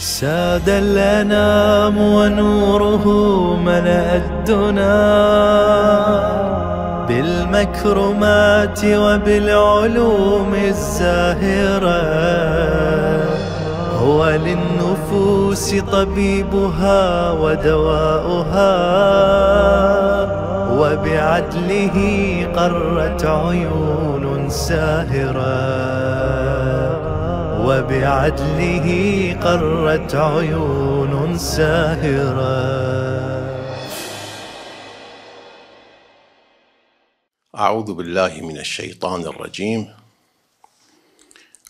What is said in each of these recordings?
ساد الأنام ونوره ملأ الدنا بالمكرمات وبالعلوم الزاهرة هو للنفوس طبيبها ودواؤها وبعدله قرت عيون ساهره وبعدله قرت عيون ساهرة أعوذ بالله من الشيطان الرجيم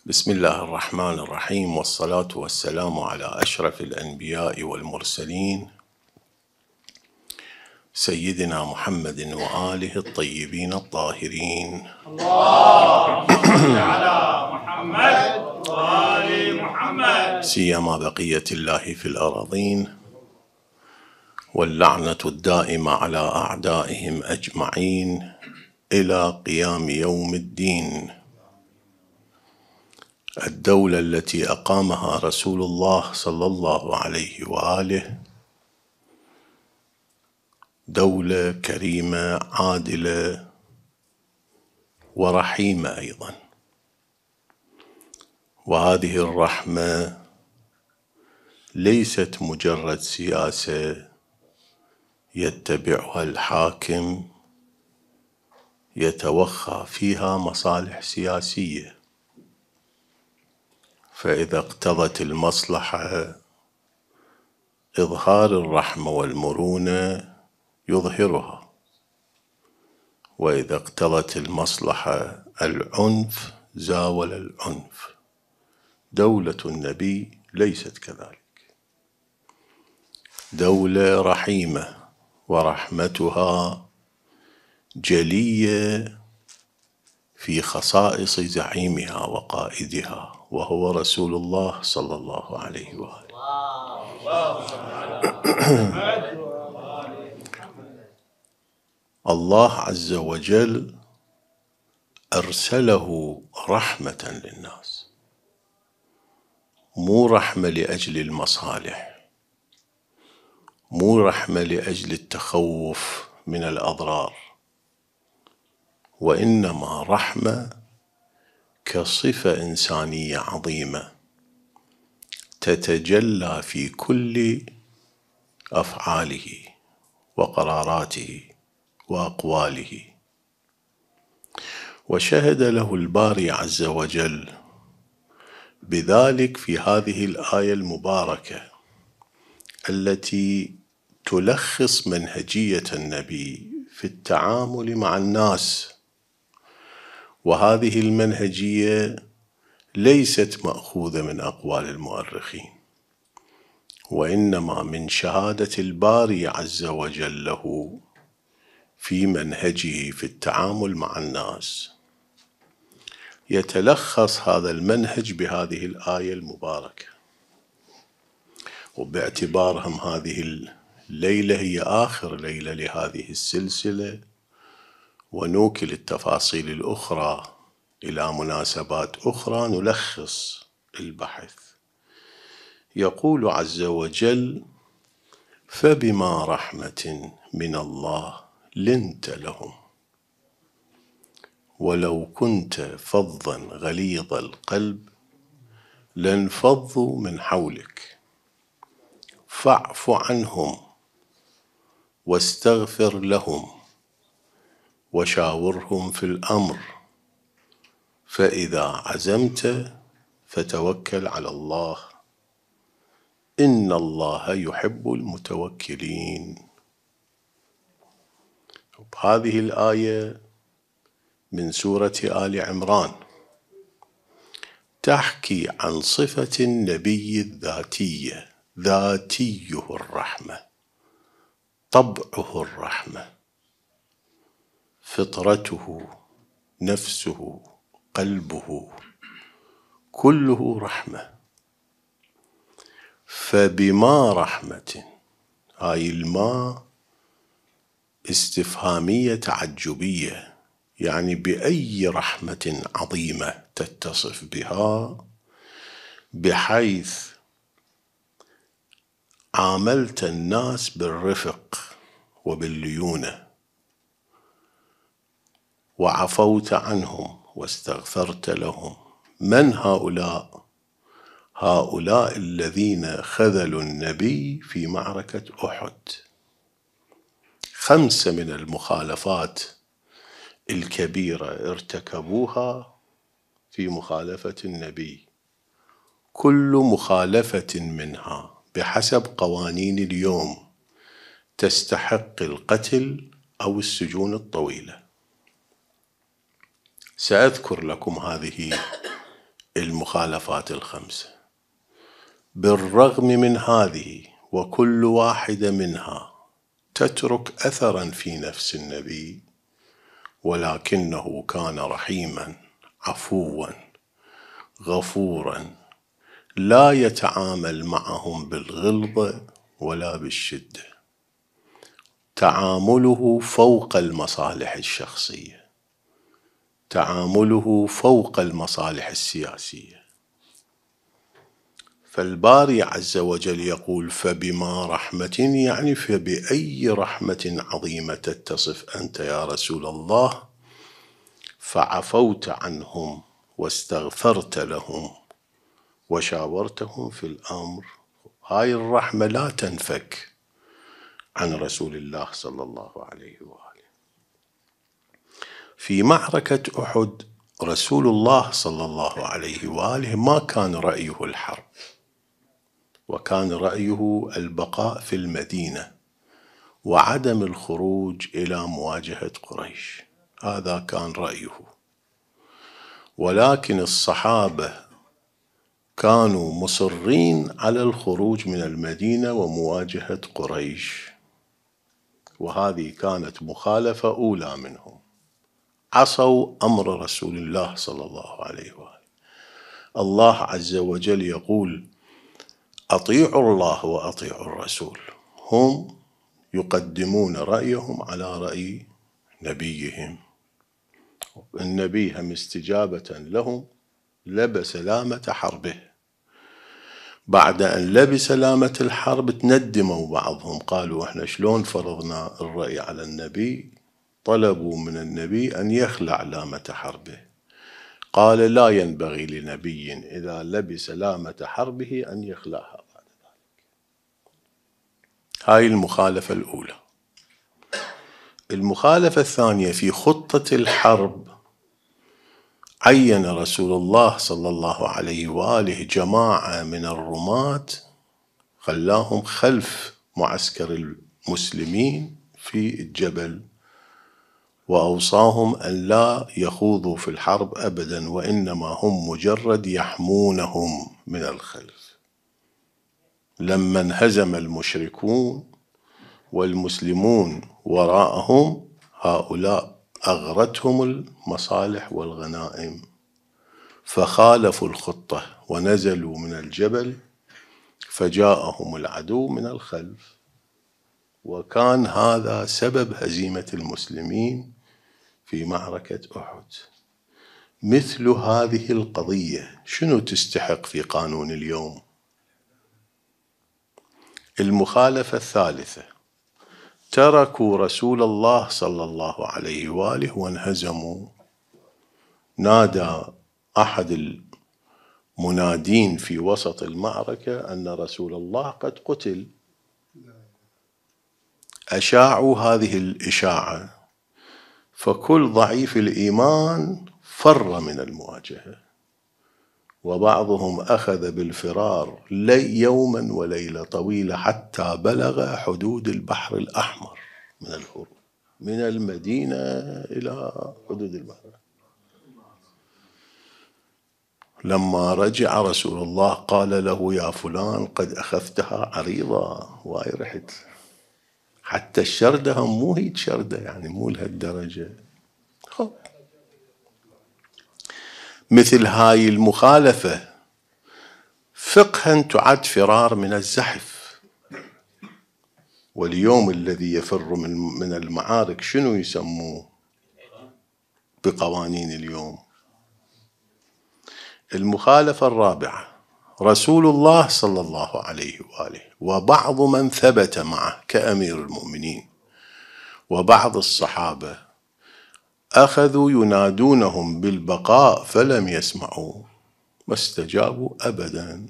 بسم الله الرحمن الرحيم والصلاة والسلام على أشرف الأنبياء والمرسلين سيدنا محمد وآله الطيبين الطاهرين اللهم صل على محمد وآل محمد سيما بقية الله في الأراضين واللعنة الدائمة على أعدائهم أجمعين إلى قيام يوم الدين الدولة التي أقامها رسول الله صلى الله عليه وآله دولة كريمة عادلة ورحيمة أيضاً وهذه الرحمة ليست مجرد سياسة يتبعها الحاكم يتوخى فيها مصالح سياسية فإذا اقتضت المصلحة إظهار الرحمة والمرونة يظهرها وإذا اقتضت المصلحة العنف زاول العنف دولة النبي ليست كذلك دولة رحيمة ورحمتها جلية في خصائص زعيمها وقائدها وهو رسول الله صلى الله عليه وآله الله عز وجل أرسله رحمة للناس مو رحمة لأجل المصالح مو رحمة لأجل التخوف من الأضرار وإنما رحمة كصفة إنسانية عظيمة تتجلى في كل أفعاله وقراراته وأقواله وشهد له الباري عز وجل بذلك في هذه الايه المباركه التي تلخص منهجيه النبي في التعامل مع الناس وهذه المنهجيه ليست ماخوذه من اقوال المؤرخين وانما من شهاده الباري عز وجل له في منهجه في التعامل مع الناس يتلخص هذا المنهج بهذه الآية المباركة وباعتبارهم هذه الليلة هي آخر ليلة لهذه السلسلة ونوكل التفاصيل الأخرى إلى مناسبات أخرى نلخص البحث يقول عز وجل فبما رحمة من الله لنت لهم ولو كنت فظا غليظ القلب لانفضوا من حولك فاعف عنهم واستغفر لهم وشاورهم في الامر فاذا عزمت فتوكل على الله ان الله يحب المتوكلين هذه الايه من سورة آل عمران تحكي عن صفة النبي الذاتية ذاتيه الرحمة طبعه الرحمة فطرته نفسه قلبه كله رحمة فبما رحمة هاي الماء استفهامية تعجبية يعني باي رحمه عظيمه تتصف بها بحيث عاملت الناس بالرفق وبالليونه وعفوت عنهم واستغفرت لهم من هؤلاء هؤلاء الذين خذلوا النبي في معركه احد خمسه من المخالفات الكبيرة ارتكبوها في مخالفة النبي كل مخالفة منها بحسب قوانين اليوم تستحق القتل أو السجون الطويلة سأذكر لكم هذه المخالفات الخمسة بالرغم من هذه وكل واحدة منها تترك أثرا في نفس النبي ولكنه كان رحيما عفوا غفورا لا يتعامل معهم بالغلظه ولا بالشده تعامله فوق المصالح الشخصيه تعامله فوق المصالح السياسيه فالباري عز وجل يقول فبما رحمة يعني فبأي رحمة عظيمة تتصف أنت يا رسول الله فعفوت عنهم واستغفرت لهم وشاورتهم في الأمر هاي الرحمة لا تنفك عن رسول الله صلى الله عليه وآله في معركة أحد رسول الله صلى الله عليه وآله ما كان رأيه الحرب وكان رأيه البقاء في المدينة وعدم الخروج إلى مواجهة قريش هذا كان رأيه ولكن الصحابة كانوا مصرين على الخروج من المدينة ومواجهة قريش وهذه كانت مخالفة أولى منهم عصوا أمر رسول الله صلى الله عليه وآله الله عز وجل يقول اطيعوا الله واطيعوا الرسول هم يقدمون رايهم على راي نبيهم النبي هم استجابه لهم لبس لامه حربه بعد ان لبس لامه الحرب تندموا بعضهم قالوا احنا شلون فرضنا الراي على النبي طلبوا من النبي ان يخلع لامه حربه قال لا ينبغي لنبي إذا لبس لامة حربه أن يخلاها بعد ذلك هاي المخالفة الأولى المخالفة الثانية في خطة الحرب عين رسول الله صلى الله عليه وآله جماعة من الرماة خلاهم خلف معسكر المسلمين في الجبل واوصاهم ان لا يخوضوا في الحرب ابدا وانما هم مجرد يحمونهم من الخلف لما انهزم المشركون والمسلمون وراءهم هؤلاء اغرتهم المصالح والغنائم فخالفوا الخطه ونزلوا من الجبل فجاءهم العدو من الخلف وكان هذا سبب هزيمه المسلمين في معركة أحد مثل هذه القضية شنو تستحق في قانون اليوم المخالفة الثالثة تركوا رسول الله صلى الله عليه وآله وانهزموا نادى أحد المنادين في وسط المعركة أن رسول الله قد قتل أشاعوا هذه الإشاعة فكل ضعيف الايمان فر من المواجهه وبعضهم اخذ بالفرار لي يوما وليله طويله حتى بلغ حدود البحر الاحمر من الهروب من المدينه الى حدود البحر لما رجع رسول الله قال له يا فلان قد اخذتها عريضه واي رحت حتى الشردة هم مو هيك شردة يعني مو لهالدرجة مثل هاي المخالفة فقها تعد فرار من الزحف واليوم الذي يفر من المعارك شنو يسموه بقوانين اليوم المخالفة الرابعة رسول الله صلى الله عليه واله وبعض من ثبت معه كامير المؤمنين وبعض الصحابه اخذوا ينادونهم بالبقاء فلم يسمعوا ما استجابوا ابدا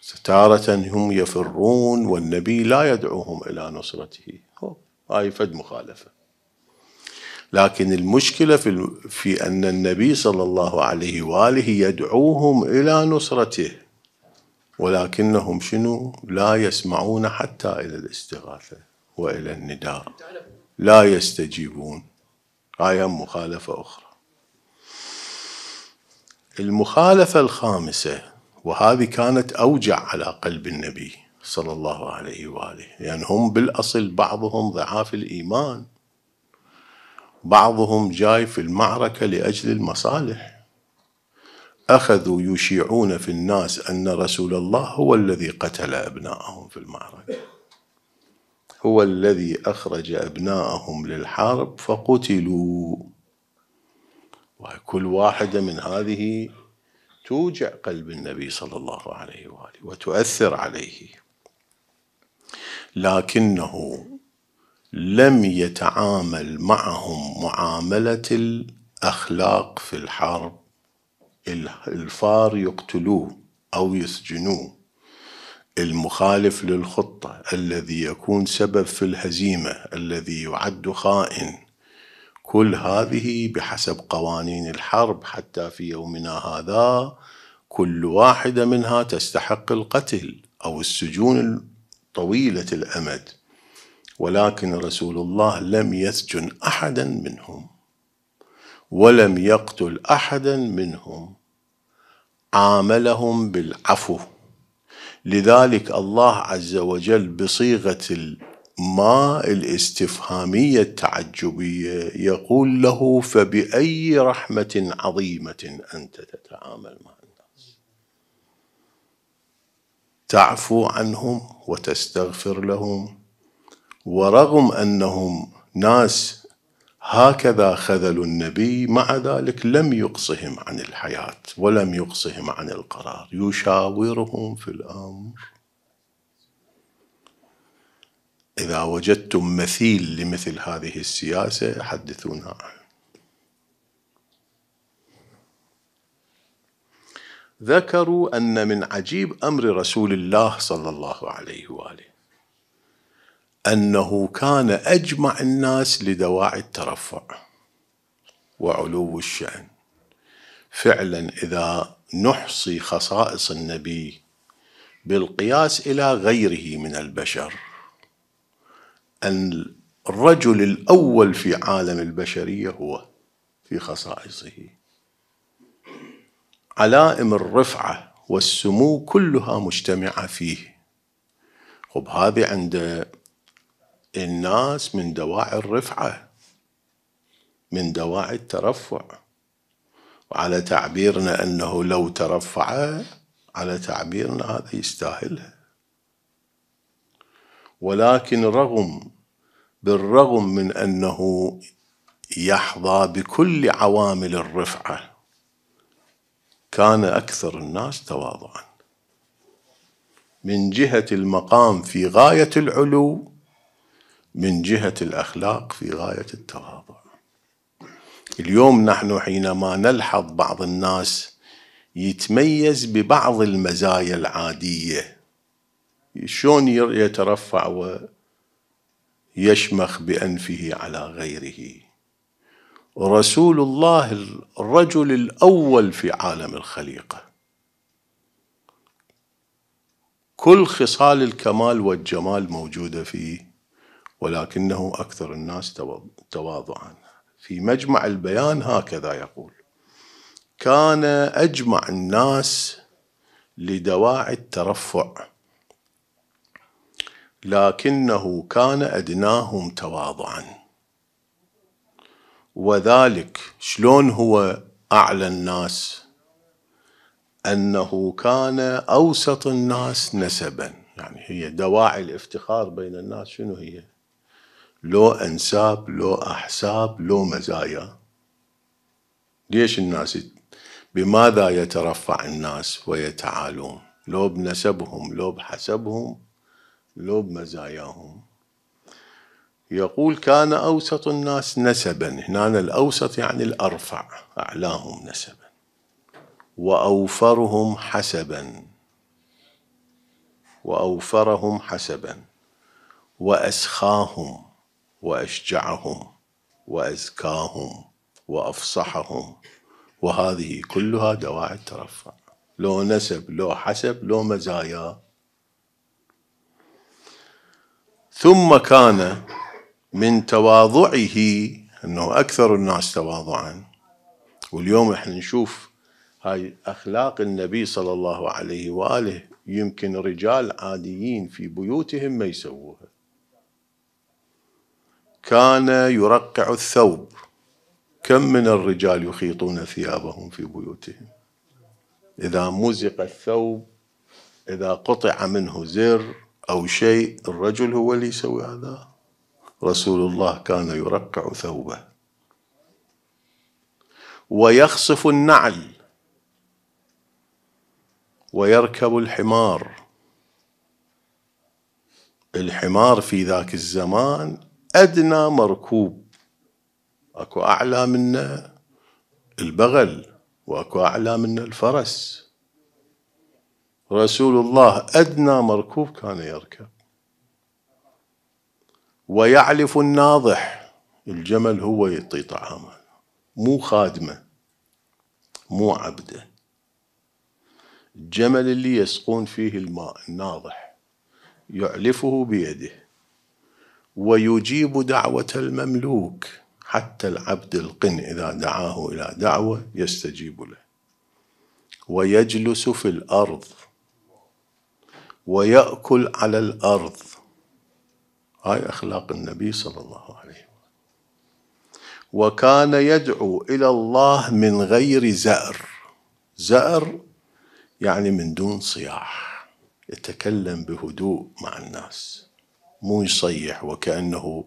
ستارة هم يفرون والنبي لا يدعوهم الى نصرته هاي فد مخالفه لكن المشكله في في ان النبي صلى الله عليه واله يدعوهم الى نصرته ولكنهم شنو لا يسمعون حتى الى الاستغاثه والى النداء لا يستجيبون هاي مخالفه اخرى المخالفه الخامسه وهذه كانت اوجع على قلب النبي صلى الله عليه واله لان يعني هم بالاصل بعضهم ضعاف الايمان بعضهم جاي في المعركة لأجل المصالح أخذوا يشيعون في الناس أن رسول الله هو الذي قتل أبناءهم في المعركة هو الذي أخرج أبناءهم للحرب فقتلوا وكل واحدة من هذه توجع قلب النبي صلى الله عليه وآله وتؤثر عليه لكنه لم يتعامل معهم معاملة الأخلاق في الحرب الفار يقتلوه أو يسجنوه المخالف للخطة الذي يكون سبب في الهزيمة الذي يعد خائن كل هذه بحسب قوانين الحرب حتى في يومنا هذا كل واحدة منها تستحق القتل أو السجون طويلة الأمد ولكن رسول الله لم يسجن احدا منهم ولم يقتل احدا منهم عاملهم بالعفو لذلك الله عز وجل بصيغه ما الاستفهاميه التعجبيه يقول له فباي رحمه عظيمه انت تتعامل مع الناس تعفو عنهم وتستغفر لهم ورغم انهم ناس هكذا خذلوا النبي مع ذلك لم يقصهم عن الحياه ولم يقصهم عن القرار يشاورهم في الامر اذا وجدتم مثيل لمثل هذه السياسه حدثونا عنه ذكروا ان من عجيب امر رسول الله صلى الله عليه واله أنه كان أجمع الناس لدواعي الترفع وعلو الشأن فعلا إذا نحصي خصائص النبي بالقياس إلى غيره من البشر أن الرجل الأول في عالم البشرية هو في خصائصه علائم الرفعة والسمو كلها مجتمعة فيه خب هذه عند الناس من دواعي الرفعة من دواعي الترفع وعلى تعبيرنا أنه لو ترفع على تعبيرنا هذا يستاهلها ولكن رغم بالرغم من أنه يحظى بكل عوامل الرفعة كان أكثر الناس تواضعا من جهة المقام في غاية العلو من جهة الأخلاق في غاية التواضع اليوم نحن حينما نلحظ بعض الناس يتميز ببعض المزايا العادية شلون يترفع ويشمخ بأنفه على غيره رسول الله الرجل الأول في عالم الخليقة كل خصال الكمال والجمال موجودة فيه ولكنه أكثر الناس تواضعا في مجمع البيان هكذا يقول كان أجمع الناس لدواعي الترفع لكنه كان أدناهم تواضعا وذلك شلون هو أعلى الناس أنه كان أوسط الناس نسبا يعني هي دواعي الافتخار بين الناس شنو هي لو أنساب لو أحساب لو مزايا ليش الناس بماذا يترفع الناس ويتعالون لو بنسبهم لو بحسبهم لو بمزاياهم يقول كان أوسط الناس نسبا هنا الأوسط يعني الأرفع أعلاهم نسبا وأوفرهم حسبا وأوفرهم حسبا وأسخاهم واشجعهم وازكاهم وافصحهم وهذه كلها دواعي الترفع لو نسب لو حسب لو مزايا ثم كان من تواضعه انه اكثر الناس تواضعا واليوم احنا نشوف هاي اخلاق النبي صلى الله عليه واله يمكن رجال عاديين في بيوتهم ما يسووها كان يرقع الثوب كم من الرجال يخيطون ثيابهم في بيوتهم اذا مزق الثوب اذا قطع منه زر او شيء الرجل هو اللي يسوي هذا رسول الله كان يرقع ثوبه ويخصف النعل ويركب الحمار الحمار في ذاك الزمان أدنى مركوب أكو أعلى منه البغل وأكو أعلى منه الفرس رسول الله أدنى مركوب كان يركب ويعلف الناضح الجمل هو يعطي طعامه مو خادمه مو عبده الجمل اللي يسقون فيه الماء الناضح يعلفه بيده ويجيب دعوة المملوك حتى العبد القن إذا دعاه إلى دعوة يستجيب له ويجلس في الأرض ويأكل على الأرض هاي أخلاق النبي صلى الله عليه وسلم وكان يدعو إلى الله من غير زأر زأر يعني من دون صياح يتكلم بهدوء مع الناس مو يصيح وكأنه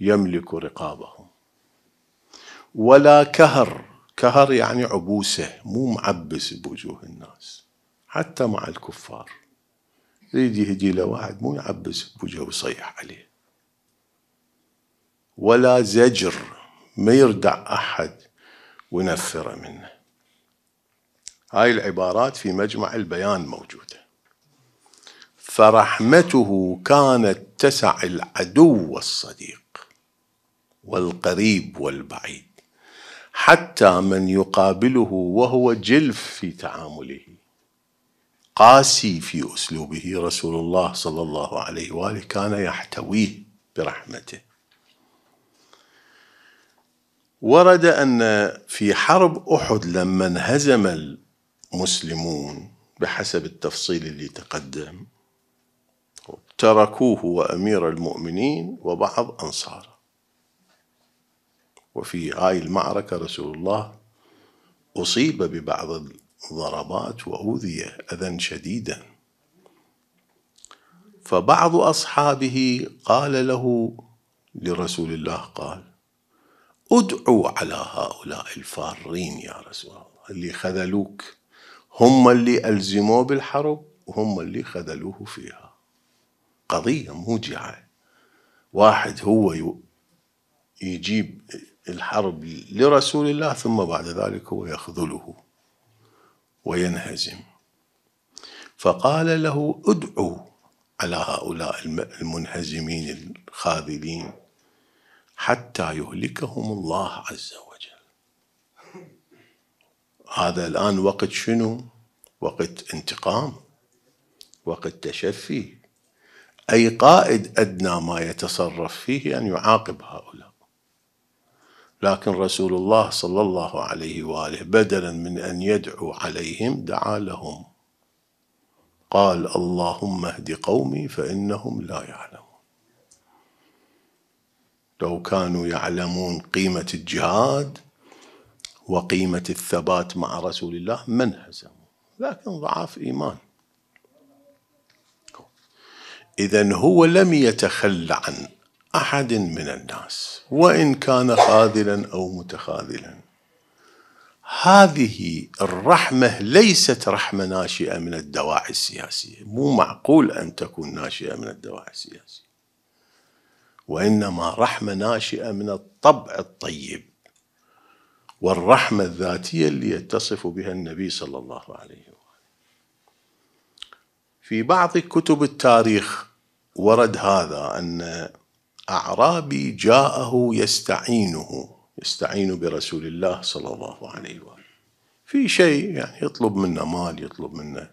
يملك رقابهم ولا كهر كهر يعني عبوسة مو معبس بوجوه الناس حتى مع الكفار يريد يهدي له واحد مو يعبس بوجهه ويصيح عليه ولا زجر ما يردع أحد ونفر منه هاي العبارات في مجمع البيان موجوده فرحمته كانت تسع العدو والصديق والقريب والبعيد حتى من يقابله وهو جلف في تعامله قاسي في اسلوبه رسول الله صلى الله عليه واله كان يحتويه برحمته ورد ان في حرب احد لما انهزم المسلمون بحسب التفصيل اللي تقدم تركوه وأمير المؤمنين وبعض أنصاره وفي هاي المعركة رسول الله أصيب ببعض الضربات وأوذي أذى شديدا فبعض أصحابه قال له لرسول الله قال ادعوا على هؤلاء الفارين يا رسول الله اللي خذلوك هم اللي ألزموه بالحرب وهم اللي خذلوه فيها قضية موجعة واحد هو يجيب الحرب لرسول الله ثم بعد ذلك هو يخذله وينهزم فقال له ادعو على هؤلاء المنهزمين الخاذلين حتى يهلكهم الله عز وجل هذا الآن وقت شنو وقت انتقام وقت تشفي أي قائد أدنى ما يتصرف فيه أن يعاقب هؤلاء لكن رسول الله صلى الله عليه وآله بدلا من أن يدعو عليهم دعا لهم قال اللهم اهد قومي فإنهم لا يعلمون لو كانوا يعلمون قيمة الجهاد وقيمة الثبات مع رسول الله ما انهزموا لكن ضعاف إيمان إذا هو لم يتخلى عن أحد من الناس وإن كان خاذلا أو متخاذلا هذه الرحمة ليست رحمة ناشئة من الدواعي السياسية مو معقول أن تكون ناشئة من الدواعي السياسية وإنما رحمة ناشئة من الطبع الطيب والرحمة الذاتية اللي يتصف بها النبي صلى الله عليه وسلم في بعض كتب التاريخ ورد هذا أن أعرابي جاءه يستعينه يستعين برسول الله صلى الله عليه وآله في شيء يعني يطلب منه مال يطلب منه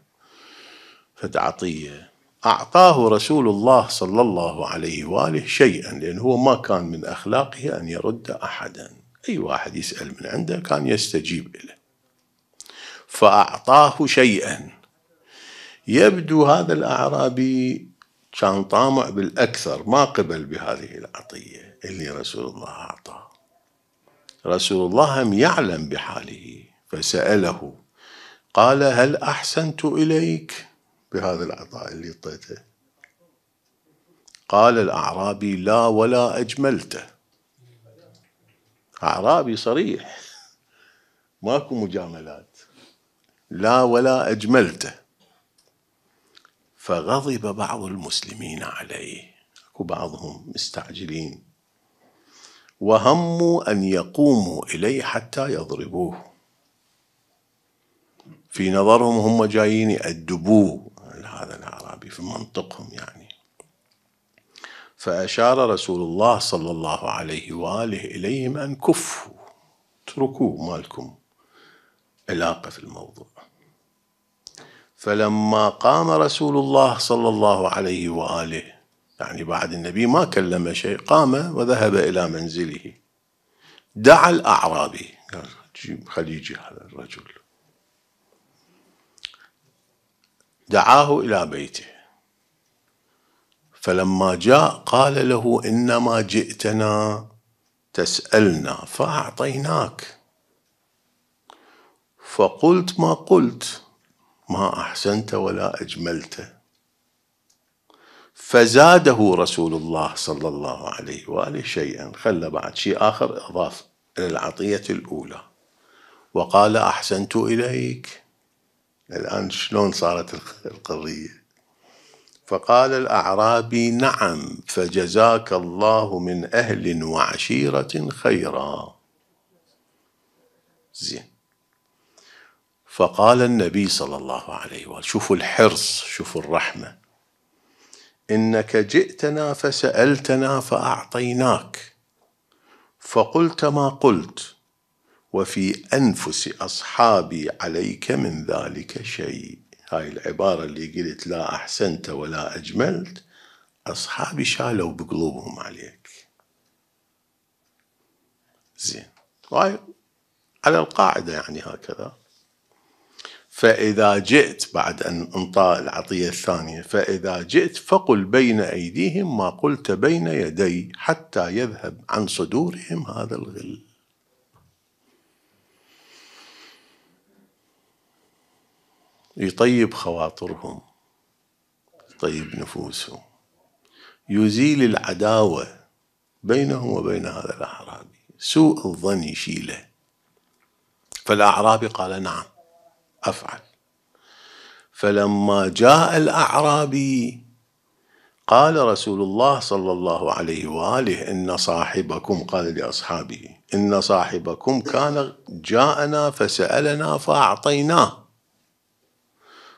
فد عطية أعطاه رسول الله صلى الله عليه وآله شيئا لأن هو ما كان من أخلاقه أن يرد أحدا أي واحد يسأل من عنده كان يستجيب له فأعطاه شيئا يبدو هذا الأعرابي كان طامع بالأكثر ما قبل بهذه العطية اللي رسول الله أعطاه رسول الله هم يعلم بحاله فسأله قال هل أحسنت إليك بهذا العطاء اللي اعطيته قال الأعرابي لا ولا أجملته أعرابي صريح ماكو مجاملات لا ولا أجملته فغضب بعض المسلمين عليه اكو بعضهم مستعجلين وهموا ان يقوموا اليه حتى يضربوه في نظرهم هم جايين يأدبوه هذا الاعرابي في منطقهم يعني فاشار رسول الله صلى الله عليه واله اليهم ان كفوا اتركوا مالكم علاقه في الموضوع فلما قام رسول الله صلى الله عليه واله يعني بعد النبي ما كلم شيء قام وذهب الى منزله دعا الاعرابي خليجي هذا الرجل دعاه الى بيته فلما جاء قال له انما جئتنا تسالنا فاعطيناك فقلت ما قلت ما احسنت ولا اجملت فزاده رسول الله صلى الله عليه واله شيئا خلى بعد شيء اخر اضاف الى العطيه الاولى وقال احسنت اليك الان شلون صارت القضيه فقال الاعرابي نعم فجزاك الله من اهل وعشيره خيرا زين فقال النبي صلى الله عليه وسلم شوفوا الحرص شوفوا الرحمة إنك جئتنا فسألتنا فأعطيناك فقلت ما قلت وفي أنفس أصحابي عليك من ذلك شيء هاي العبارة اللي قلت لا أحسنت ولا أجملت أصحابي شالوا بقلوبهم عليك زين على القاعدة يعني هكذا فإذا جئت بعد أن انطاء العطية الثانية فإذا جئت فقل بين أيديهم ما قلت بين يدي حتى يذهب عن صدورهم هذا الغل يطيب خواطرهم يطيب نفوسهم يزيل العداوة بينهم وبين هذا الأعرابي سوء الظن يشيله فالأعرابي قال نعم أفعل فلما جاء الأعرابي قال رسول الله صلى الله عليه وآله إن صاحبكم قال لأصحابه إن صاحبكم كان جاءنا فسألنا فأعطيناه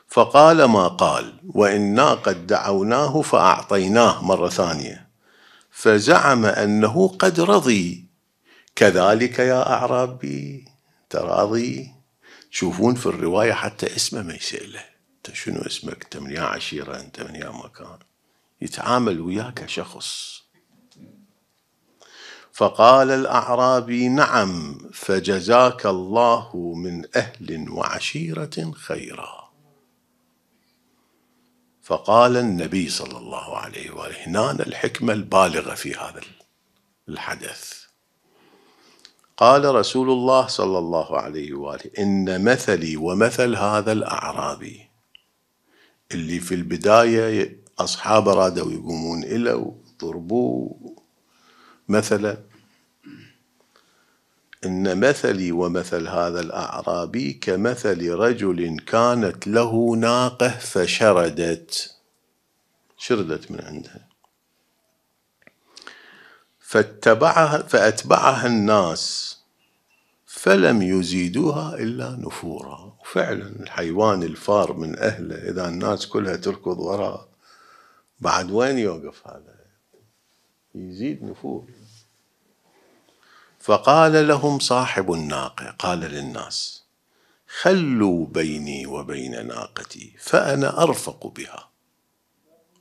فقال ما قال وإنا قد دعوناه فأعطيناه مرة ثانية فزعم أنه قد رضي كذلك يا أعرابي تراضي تشوفون في الرواية حتى اسمه ما يسأله أنت شنو اسمك أنت من يا عشيرة أنت من يا مكان يتعامل وياه كشخص فقال الأعرابي نعم فجزاك الله من أهل وعشيرة خيرا فقال النبي صلى الله عليه وآله هنا الحكمة البالغة في هذا الحدث قال رسول الله صلى الله عليه واله ان مثلي ومثل هذا الاعرابي اللي في البدايه اصحابه رادوا يقومون له وضربوه مثلا ان مثلي ومثل هذا الاعرابي كمثل رجل كانت له ناقه فشردت شردت من عندها فاتبعها فأتبعها الناس فلم يزيدوها إلا نفورا وفعلا الحيوان الفار من أهله إذا الناس كلها تركض وراءه بعد وين يوقف هذا يزيد نفور فقال لهم صاحب الناقة قال للناس خلوا بيني وبين ناقتي فأنا أرفق بها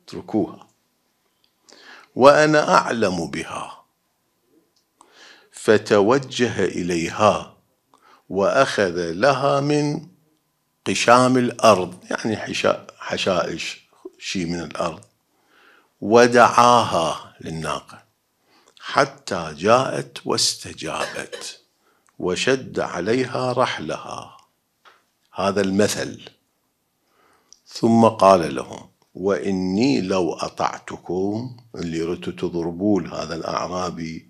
اتركوها وأنا أعلم بها فتوجه اليها واخذ لها من قشام الارض يعني حشائش شيء من الارض ودعاها للناقه حتى جاءت واستجابت وشد عليها رحلها هذا المثل ثم قال لهم واني لو اطعتكم اللي ردتوا تضربون هذا الاعرابي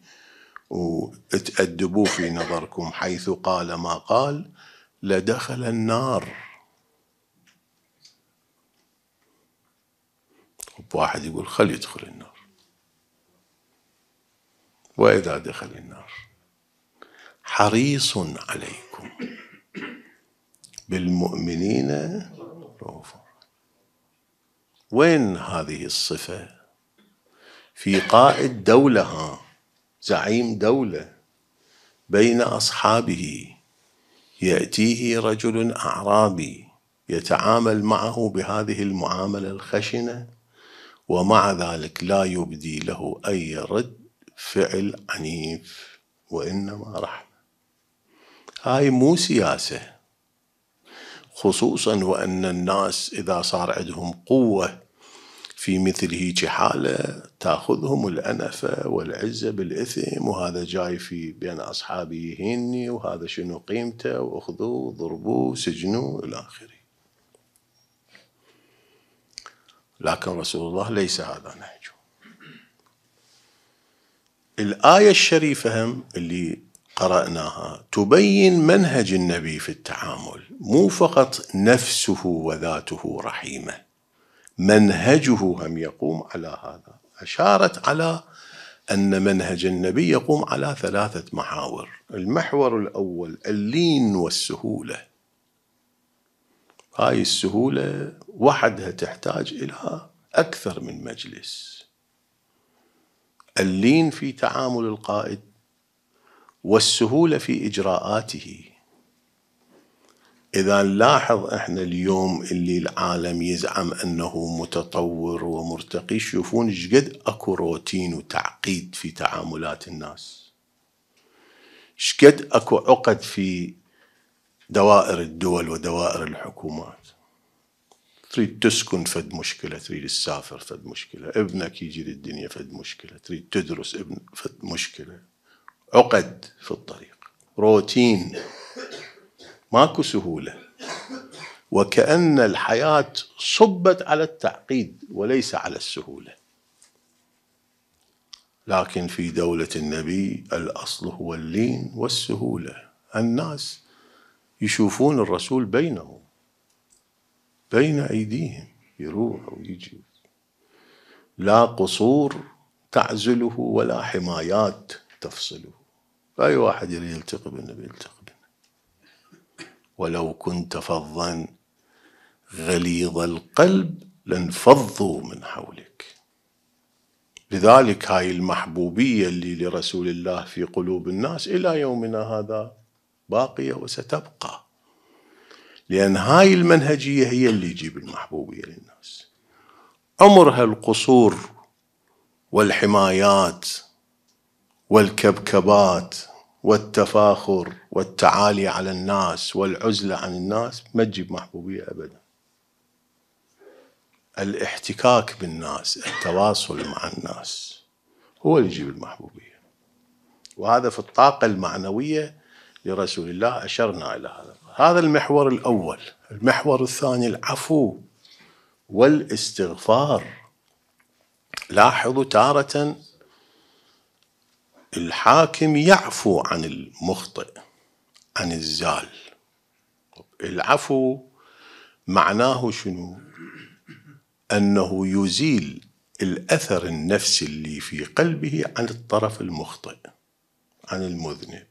وتأدبوا في نظركم حيث قال ما قال لدخل النار واحد يقول خل يدخل النار وإذا دخل النار حريص عليكم بالمؤمنين روفا وين هذه الصفة في قائد دولة ها زعيم دوله بين اصحابه ياتيه رجل اعرابي يتعامل معه بهذه المعامله الخشنه ومع ذلك لا يبدي له اي رد فعل عنيف وانما رحمه هاي مو سياسه خصوصا وان الناس اذا صار عندهم قوه في مثل هيك حالة تأخذهم الأنفة والعزة بالإثم وهذا جاي في بين أصحابي يهيني وهذا شنو قيمته وأخذوه ضربوه سجنوه إلى آخره لكن رسول الله ليس هذا نهجه الآية الشريفة هم اللي قرأناها تبين منهج النبي في التعامل مو فقط نفسه وذاته رحيمه منهجه هم يقوم على هذا أشارت على أن منهج النبي يقوم على ثلاثة محاور المحور الأول اللين والسهولة هاي السهولة وحدها تحتاج إلى أكثر من مجلس اللين في تعامل القائد والسهولة في إجراءاته إذا نلاحظ إحنا اليوم اللي العالم يزعم أنه متطور ومرتقي يشوفون شقد أكو روتين وتعقيد في تعاملات الناس شقد أكو عقد في دوائر الدول ودوائر الحكومات تريد تسكن فد مشكلة تريد تسافر فد مشكلة ابنك يجي للدنيا فد مشكلة تريد تدرس ابن فد مشكلة عقد في الطريق روتين ماكو سهولة وكأن الحياة صبت على التعقيد وليس على السهولة لكن في دولة النبي الأصل هو اللين والسهولة الناس يشوفون الرسول بينهم بين أيديهم يروح ويجي لا قصور تعزله ولا حمايات تفصله أي واحد يريد يلتقي بالنبي يلتقي ولو كنت فظا غليظ القلب لانفضوا من حولك لذلك هاي المحبوبية اللي لرسول الله في قلوب الناس إلى يومنا هذا باقية وستبقى لأن هاي المنهجية هي اللي يجيب المحبوبية للناس أمرها القصور والحمايات والكبكبات والتفاخر والتعالي على الناس والعزلة عن الناس ما تجيب محبوبية أبدا الاحتكاك بالناس التواصل مع الناس هو اللي يجيب المحبوبية وهذا في الطاقة المعنوية لرسول الله أشرنا إلى هذا هذا المحور الأول المحور الثاني العفو والاستغفار لاحظوا تارة الحاكم يعفو عن المخطئ عن الزال العفو معناه شنو انه يزيل الاثر النفسي اللي في قلبه عن الطرف المخطئ عن المذنب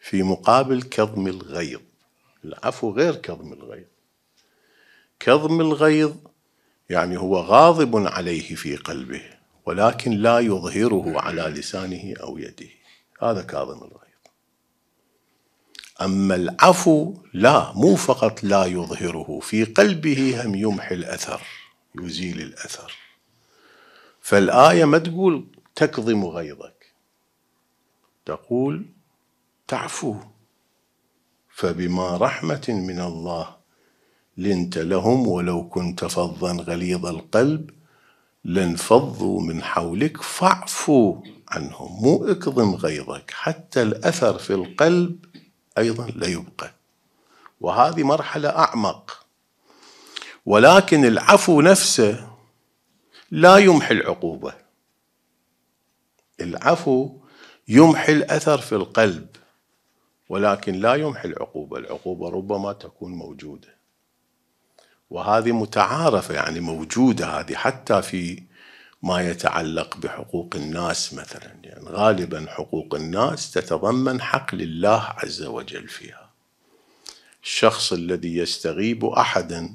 في مقابل كظم الغيظ العفو غير كظم الغيظ كظم الغيظ يعني هو غاضب عليه في قلبه ولكن لا يظهره على لسانه أو يده هذا كاظم الغيظ أما العفو لا مو فقط لا يظهره في قلبه هم يمحي الأثر يزيل الأثر فالآية ما تقول تكظم غيظك تقول تعفو فبما رحمة من الله لنت لهم ولو كنت فظا غليظ القلب لانفضوا من حولك فاعفو عنهم مو اكظم غيظك حتى الأثر في القلب أيضا لا يبقى وهذه مرحلة أعمق ولكن العفو نفسه لا يمحي العقوبة العفو يمحي الأثر في القلب ولكن لا يمحي العقوبة العقوبة ربما تكون موجودة وهذه متعارفه يعني موجوده هذه حتى في ما يتعلق بحقوق الناس مثلا يعني غالبا حقوق الناس تتضمن حق لله عز وجل فيها الشخص الذي يستغيب احدا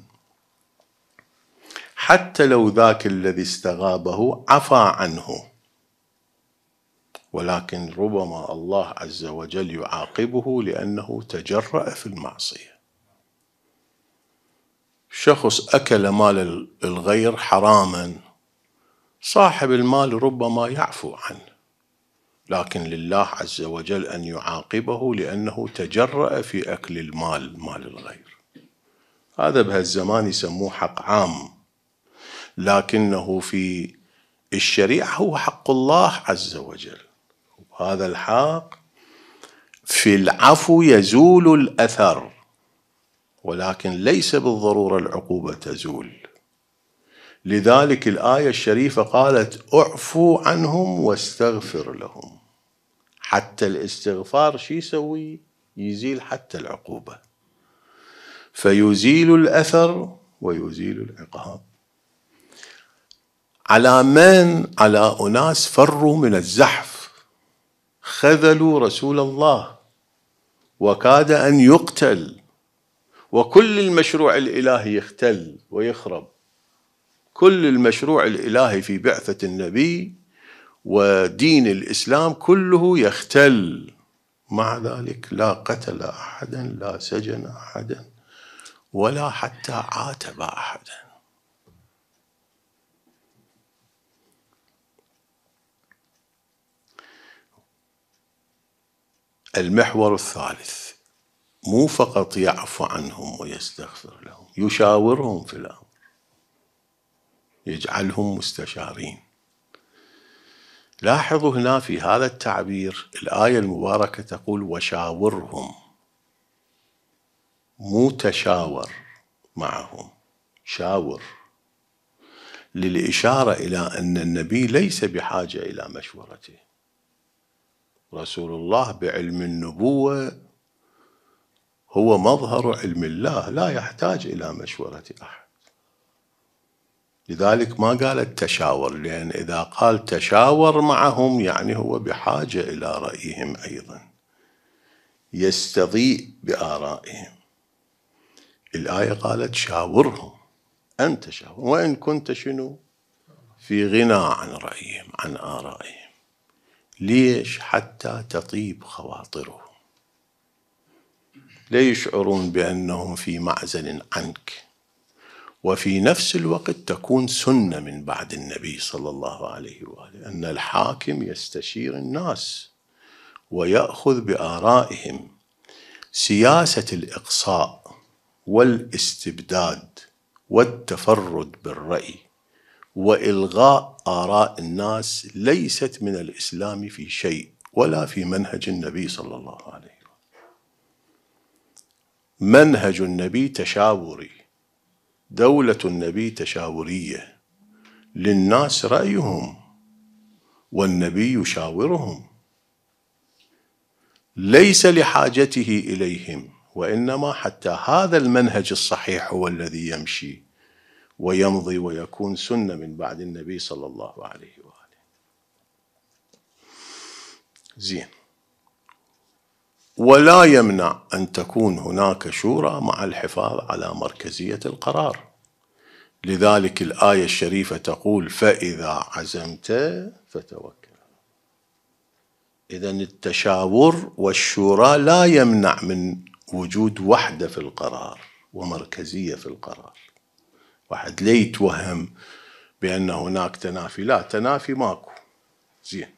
حتى لو ذاك الذي استغابه عفى عنه ولكن ربما الله عز وجل يعاقبه لانه تجرأ في المعصيه شخص أكل مال الغير حراما صاحب المال ربما يعفو عنه لكن لله عز وجل أن يعاقبه لأنه تجرأ في أكل المال مال الغير هذا بهالزمان يسموه حق عام لكنه في الشريعة هو حق الله عز وجل هذا الحق في العفو يزول الأثر ولكن ليس بالضروره العقوبه تزول لذلك الايه الشريفه قالت اعفو عنهم واستغفر لهم حتى الاستغفار شو يسوي يزيل حتى العقوبه فيزيل الاثر ويزيل العقاب على من على اناس فروا من الزحف خذلوا رسول الله وكاد ان يقتل وكل المشروع الإلهي يختل ويخرب كل المشروع الإلهي في بعثة النبي ودين الإسلام كله يختل مع ذلك لا قتل أحدا لا سجن أحدا ولا حتى عاتب أحدا المحور الثالث مو فقط يعفو عنهم ويستغفر لهم يشاورهم في الأمر يجعلهم مستشارين لاحظوا هنا في هذا التعبير الآية المباركة تقول وشاورهم مو تشاور معهم شاور للإشارة إلى أن النبي ليس بحاجة إلى مشورته رسول الله بعلم النبوة هو مظهر علم الله لا يحتاج إلى مشورة أحد لذلك ما قال التشاور لأن إذا قال تشاور معهم يعني هو بحاجة إلى رأيهم أيضا يستضيء بآرائهم الآية قالت شاورهم أنت شاور وإن كنت شنو في غنى عن رأيهم عن آرائهم ليش حتى تطيب خواطرهم لا يشعرون بأنهم في معزل عنك وفي نفس الوقت تكون سنة من بعد النبي صلى الله عليه وآله أن الحاكم يستشير الناس ويأخذ بآرائهم سياسة الإقصاء والاستبداد والتفرد بالرأي وإلغاء آراء الناس ليست من الإسلام في شيء ولا في منهج النبي صلى الله عليه منهج النبي تشاوري دولة النبي تشاورية للناس رأيهم والنبي يشاورهم ليس لحاجته إليهم وإنما حتى هذا المنهج الصحيح هو الذي يمشي ويمضي ويكون سنة من بعد النبي صلى الله عليه وآله زين ولا يمنع أن تكون هناك شورى مع الحفاظ على مركزية القرار لذلك الآية الشريفة تقول فإذا عزمت فتوكل إذا التشاور والشورى لا يمنع من وجود وحدة في القرار ومركزية في القرار واحد لا يتوهم بأن هناك تنافي لا تنافي ماكو زين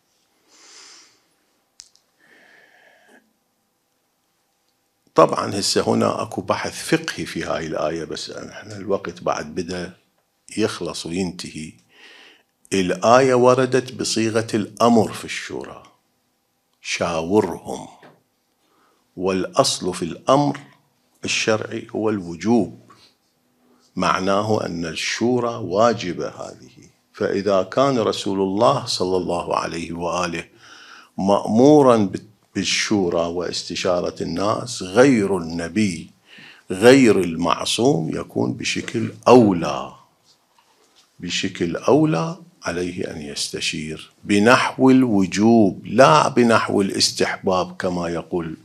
طبعا هسه هنا اكو بحث فقهي في هاي الايه بس احنا الوقت بعد بدا يخلص وينتهي الايه وردت بصيغه الامر في الشورى شاورهم والاصل في الامر الشرعي هو الوجوب معناه ان الشورى واجبه هذه فاذا كان رسول الله صلى الله عليه واله مامورا بال بالشورى واستشاره الناس غير النبي غير المعصوم يكون بشكل اولى بشكل اولى عليه ان يستشير بنحو الوجوب لا بنحو الاستحباب كما يقول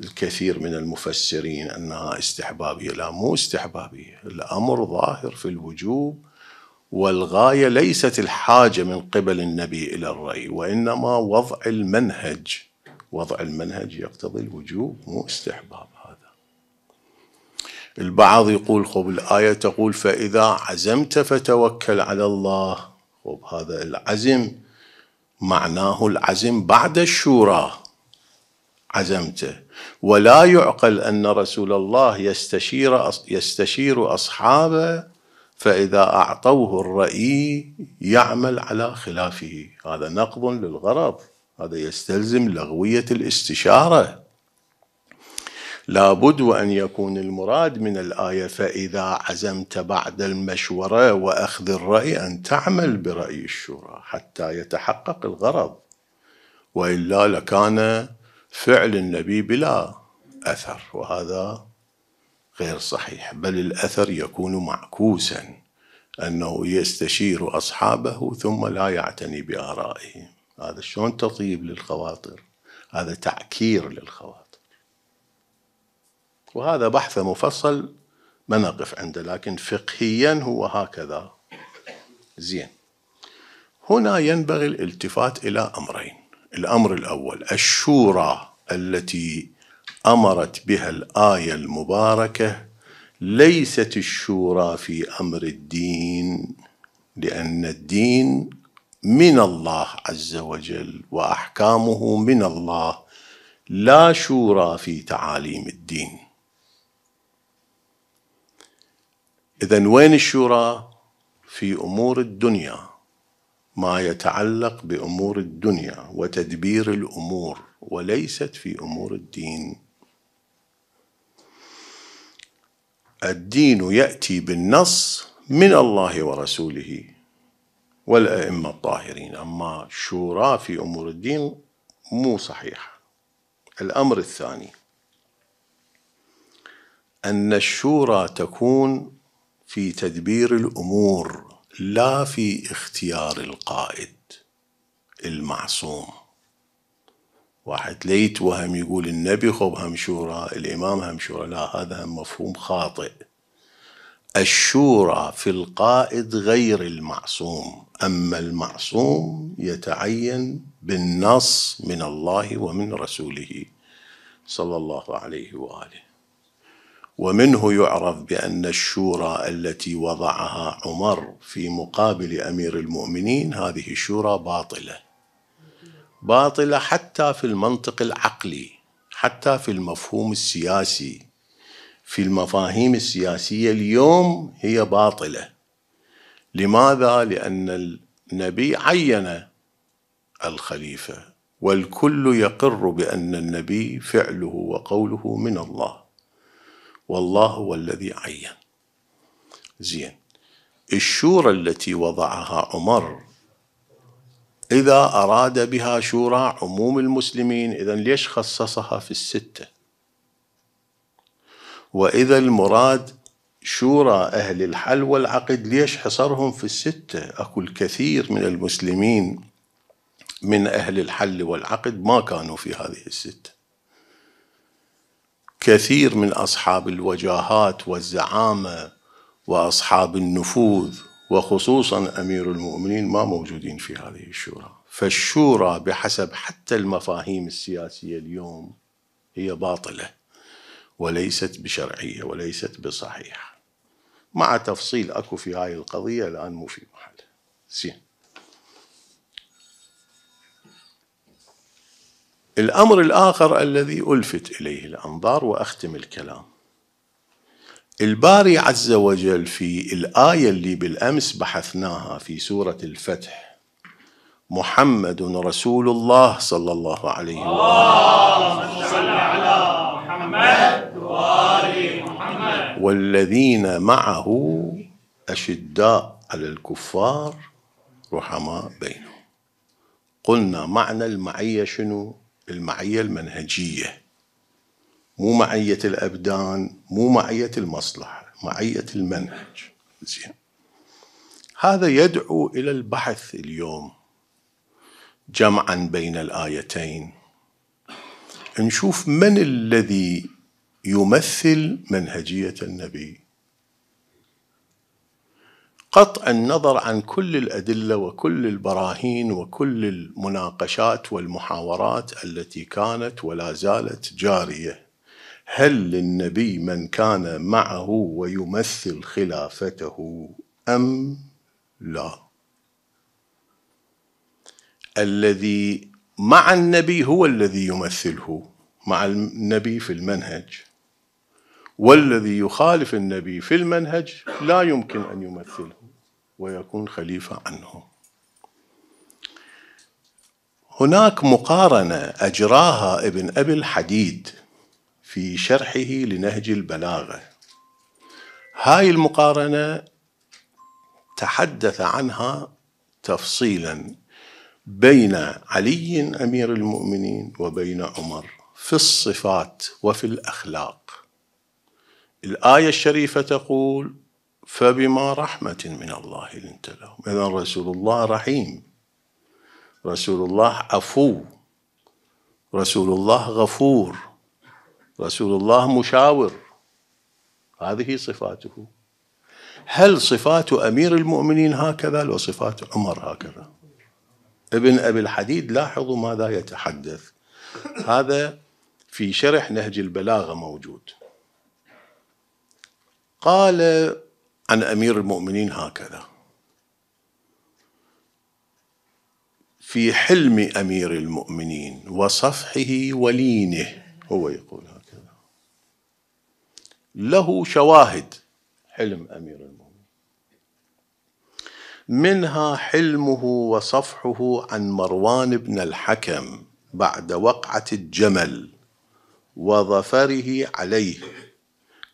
الكثير من المفسرين انها استحبابيه لا مو استحبابيه الامر ظاهر في الوجوب والغايه ليست الحاجه من قبل النبي الى الراي وانما وضع المنهج وضع المنهج يقتضي الوجوب مو استحباب هذا البعض يقول خب الآية تقول فإذا عزمت فتوكل على الله خب هذا العزم معناه العزم بعد الشورى عزمته ولا يعقل أن رسول الله يستشير, يستشير أصحابه فإذا أعطوه الرأي يعمل على خلافه هذا نقض للغرض هذا يستلزم لغوية الاستشارة لابد وأن يكون المراد من الآية فإذا عزمت بعد المشورة وأخذ الرأي أن تعمل برأي الشورى حتى يتحقق الغرض وإلا لكان فعل النبي بلا أثر وهذا غير صحيح بل الأثر يكون معكوسا أنه يستشير أصحابه ثم لا يعتني بآرائهم هذا شلون تطيب للخواطر هذا تعكير للخواطر وهذا بحث مفصل ما نقف عنده لكن فقهيا هو هكذا زين هنا ينبغي الالتفات إلى أمرين الأمر الأول الشورى التي أمرت بها الآية المباركة ليست الشورى في أمر الدين لأن الدين من الله عز وجل واحكامه من الله لا شورى في تعاليم الدين اذا وين الشورى في امور الدنيا ما يتعلق بامور الدنيا وتدبير الامور وليست في امور الدين الدين ياتي بالنص من الله ورسوله والأئمة الطاهرين أما الشورى في أمور الدين مو صحيحة الأمر الثاني أن الشورى تكون في تدبير الأمور لا في اختيار القائد المعصوم واحد ليت وهم يقول النبي خب هم شورى الإمام هم شورى لا هذا هم مفهوم خاطئ الشورى في القائد غير المعصوم اما المعصوم يتعين بالنص من الله ومن رسوله صلى الله عليه واله ومنه يعرف بان الشورى التي وضعها عمر في مقابل امير المؤمنين هذه الشورى باطله باطله حتى في المنطق العقلي حتى في المفهوم السياسي في المفاهيم السياسية اليوم هي باطلة لماذا؟ لأن النبي عين الخليفة والكل يقر بأن النبي فعله وقوله من الله والله هو الذي عين زين الشورى التي وضعها عمر إذا أراد بها شورى عموم المسلمين إذا ليش خصصها في الستة وإذا المراد شورى أهل الحل والعقد ليش حصرهم في الستة أكو الكثير من المسلمين من أهل الحل والعقد ما كانوا في هذه الستة كثير من أصحاب الوجاهات والزعامة وأصحاب النفوذ وخصوصا أمير المؤمنين ما موجودين في هذه الشورى فالشورى بحسب حتى المفاهيم السياسية اليوم هي باطله وليست بشرعية وليست بصحيحة مع تفصيل أكو في هاي القضية الآن مو في محل زين الأمر الآخر الذي ألفت إليه الأنظار وأختم الكلام الباري عز وجل في الآية اللي بالأمس بحثناها في سورة الفتح محمد رسول الله صلى الله عليه وسلم اللهم صل على محمد والذين معه أشداء على الكفار رحماء بينهم قلنا معنى المعية شنو المعية المنهجية مو معية الأبدان مو معية المصلحة معية المنهج زين هذا يدعو إلى البحث اليوم جمعا بين الآيتين نشوف من الذي يمثل منهجية النبي قطع النظر عن كل الأدلة وكل البراهين وكل المناقشات والمحاورات التي كانت ولا زالت جارية هل للنبي من كان معه ويمثل خلافته أم لا الذي مع النبي هو الذي يمثله مع النبي في المنهج والذي يخالف النبي في المنهج لا يمكن أن يمثله ويكون خليفة عنه هناك مقارنة أجراها ابن أبي الحديد في شرحه لنهج البلاغة هاي المقارنة تحدث عنها تفصيلا بين علي أمير المؤمنين وبين عمر في الصفات وفي الأخلاق الآية الشريفة تقول فبما رحمة من الله لنت لهم إذا رسول الله رحيم رسول الله عفو رسول الله غفور رسول الله مشاور هذه صفاته هل صفات أمير المؤمنين هكذا لو صفات عمر هكذا ابن أبي الحديد لاحظوا ماذا يتحدث هذا في شرح نهج البلاغة موجود قال عن امير المؤمنين هكذا في حلم امير المؤمنين وصفحه ولينه هو يقول هكذا له شواهد حلم امير المؤمنين منها حلمه وصفحه عن مروان بن الحكم بعد وقعه الجمل وظفره عليه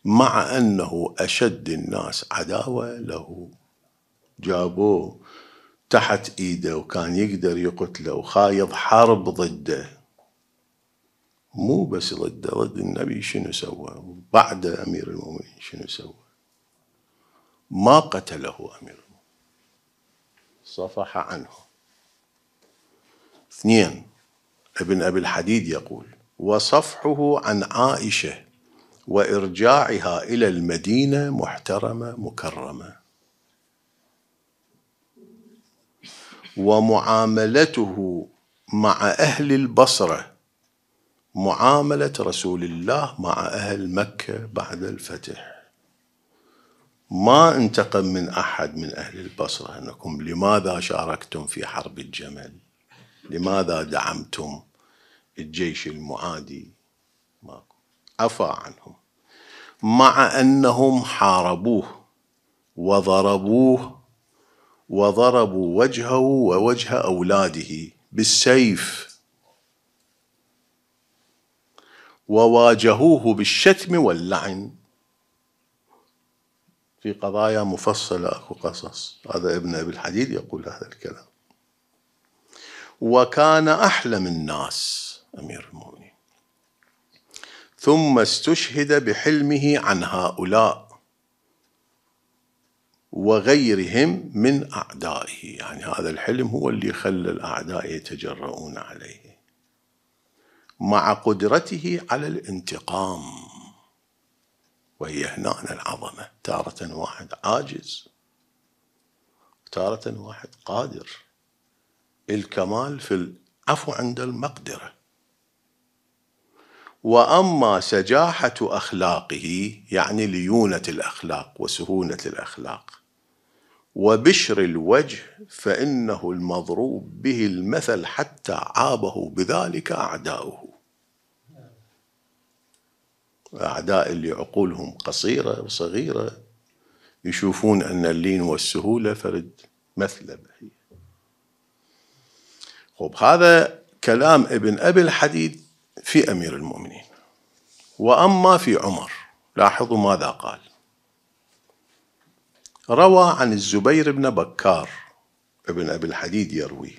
مع أنه أشد الناس عداوة له جابوه تحت إيده وكان يقدر يقتله وخايض حرب ضده مو بس ضده ضد النبي شنو سوى بعد أمير المؤمنين شنو سوى ما قتله أمير المؤمنين صفح عنه اثنين ابن أبي الحديد يقول وصفحه عن عائشة وارجاعها الى المدينه محترمه مكرمه ومعاملته مع اهل البصره معامله رسول الله مع اهل مكه بعد الفتح ما انتقم من احد من اهل البصره انكم لماذا شاركتم في حرب الجمل لماذا دعمتم الجيش المعادي ماكو عفى عنهم مع انهم حاربوه وضربوه وضربوا وجهه ووجه اولاده بالسيف وواجهوه بالشتم واللعن في قضايا مفصله اكو قصص هذا ابن ابي الحديد يقول هذا الكلام وكان احلم الناس امير المؤمنين ثم استشهد بحلمه عن هؤلاء وغيرهم من أعدائه يعني هذا الحلم هو اللي خلى الأعداء يتجرؤون عليه مع قدرته على الانتقام وهي هنا العظمة تارة واحد عاجز تارة واحد قادر الكمال في العفو عند المقدره واما سجاحه اخلاقه يعني ليونه الاخلاق وسهونه الاخلاق وبشر الوجه فانه المضروب به المثل حتى عابه بذلك اعداؤه اعداء اللي عقولهم قصيره وصغيره يشوفون ان اللين والسهوله فرد مثله خب هذا كلام ابن ابي الحديد في أمير المؤمنين وأما في عمر لاحظوا ماذا قال روى عن الزبير بن بكار ابن أبي الحديد يروي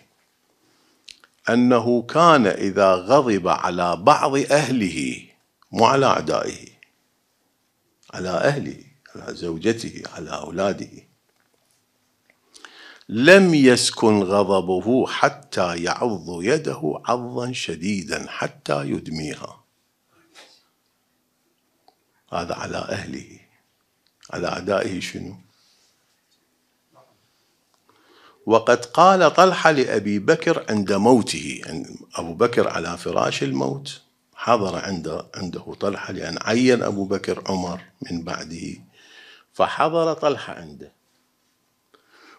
أنه كان إذا غضب على بعض أهله مو على أعدائه على أهله على زوجته على أولاده لم يسكن غضبه حتى يعض يده عضا شديدا حتى يدميها هذا على أهله على أعدائه شنو وقد قال طلحة لأبي بكر عند موته أبو بكر على فراش الموت حضر عند عنده طلحة لأن عين أبو بكر عمر من بعده فحضر طلحة عنده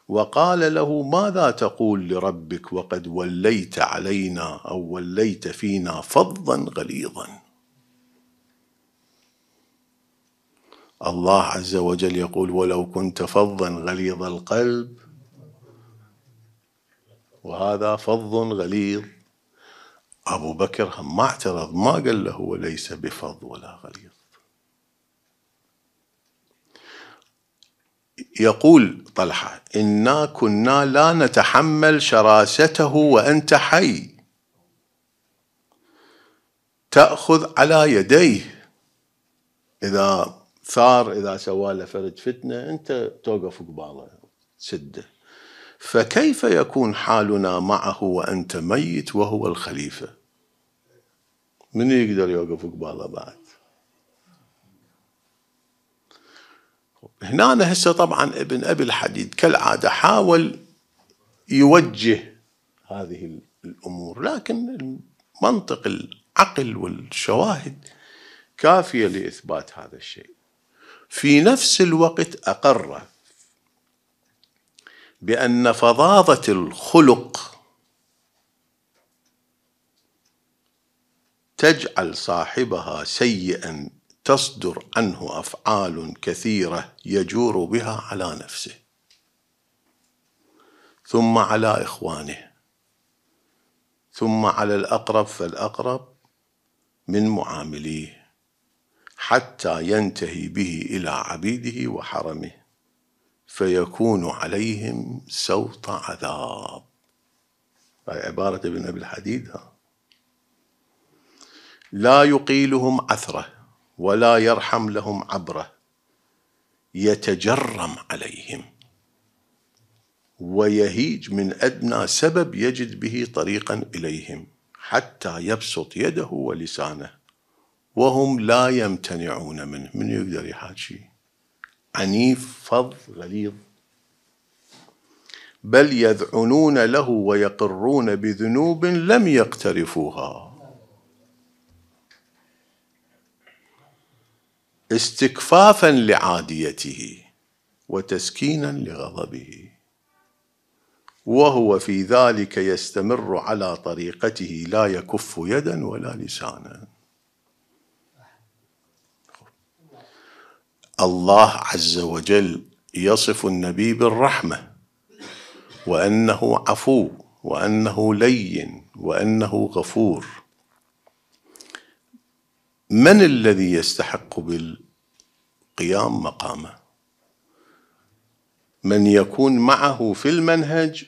وقال له ماذا تقول لربك وقد وليت علينا او وليت فينا فظا غليظا الله عز وجل يقول ولو كنت فظا غليظ القلب وهذا فظ غليظ أبو بكر ما اعترض ما قال له وليس بفظ ولا غليظ يقول طلحة إنا كنا لا نتحمل شراسته وأنت حي تأخذ على يديه إذا ثار إذا سوى له فرد فتنة أنت توقف قباله سده فكيف يكون حالنا معه وأنت ميت وهو الخليفة من يقدر يوقف قباله بعد هنا هسه طبعا ابن أبي الحديد كالعادة حاول يوجه هذه الأمور لكن منطق العقل والشواهد كافية لإثبات هذا الشيء في نفس الوقت أقر بأن فظاظة الخلق تجعل صاحبها سيئا تصدر عنه افعال كثيره يجور بها على نفسه ثم على اخوانه ثم على الاقرب فالاقرب من معامليه حتى ينتهي به الى عبيده وحرمه فيكون عليهم سوط عذاب هاي عباره ابن ابي الحديد ها لا يقيلهم عثره ولا يرحم لهم عبره يتجرم عليهم ويهيج من ادنى سبب يجد به طريقا اليهم حتى يبسط يده ولسانه وهم لا يمتنعون منه من يقدر يحاكي عنيف فظ غليظ بل يذعنون له ويقرون بذنوب لم يقترفوها استكفافا لعاديته وتسكينا لغضبه وهو في ذلك يستمر على طريقته لا يكف يدا ولا لسانا الله عز وجل يصف النبي بالرحمه وانه عفو وانه لين وانه غفور من الذي يستحق بالقيام مقامه من يكون معه في المنهج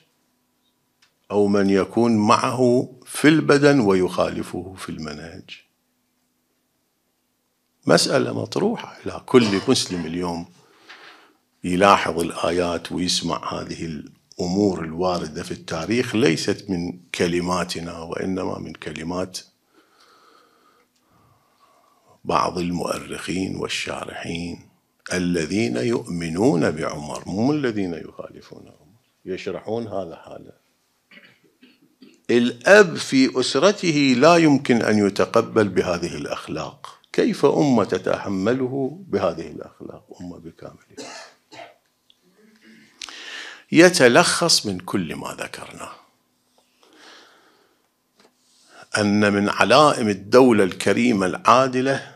او من يكون معه في البدن ويخالفه في المنهج مساله مطروحه على كل مسلم اليوم يلاحظ الايات ويسمع هذه الامور الوارده في التاريخ ليست من كلماتنا وانما من كلمات بعض المؤرخين والشارحين الذين يؤمنون بعمر مو الذين يخالفون عمر يشرحون هذا حاله الأب في أسرته لا يمكن أن يتقبل بهذه الأخلاق كيف أمة تتحمله بهذه الأخلاق أمة بكاملها يتلخص من كل ما ذكرناه أن من علائم الدولة الكريمة العادلة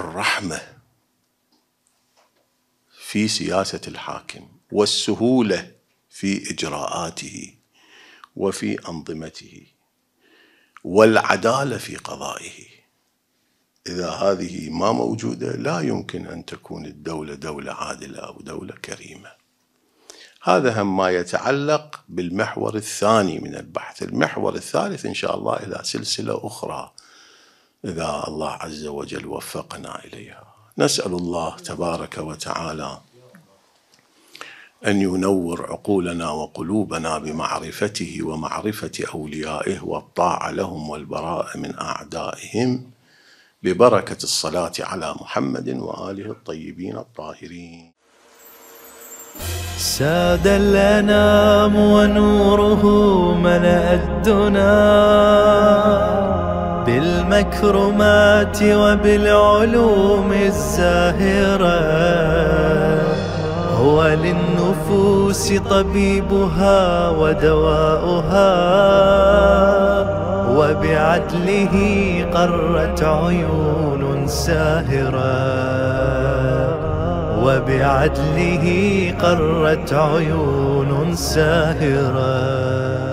الرحمة في سياسة الحاكم والسهولة في إجراءاته وفي أنظمته والعدالة في قضائه إذا هذه ما موجودة لا يمكن أن تكون الدولة دولة عادلة أو دولة كريمة هذا هم ما يتعلق بالمحور الثاني من البحث المحور الثالث إن شاء الله إلى سلسلة أخرى إذا الله عز وجل وفقنا إليها نسأل الله تبارك وتعالى أن ينور عقولنا وقلوبنا بمعرفته ومعرفة أوليائه والطاعة لهم والبراء من أعدائهم ببركة الصلاة على محمد وآله الطيبين الطاهرين ساد الأنام ونوره ملأ الدنا بالمكرمات وبالعلوم الزاهرة هو للنفوس طبيبها ودواؤها وبعدله قرت عيون ساهره وبعدله قرت عيون ساهرة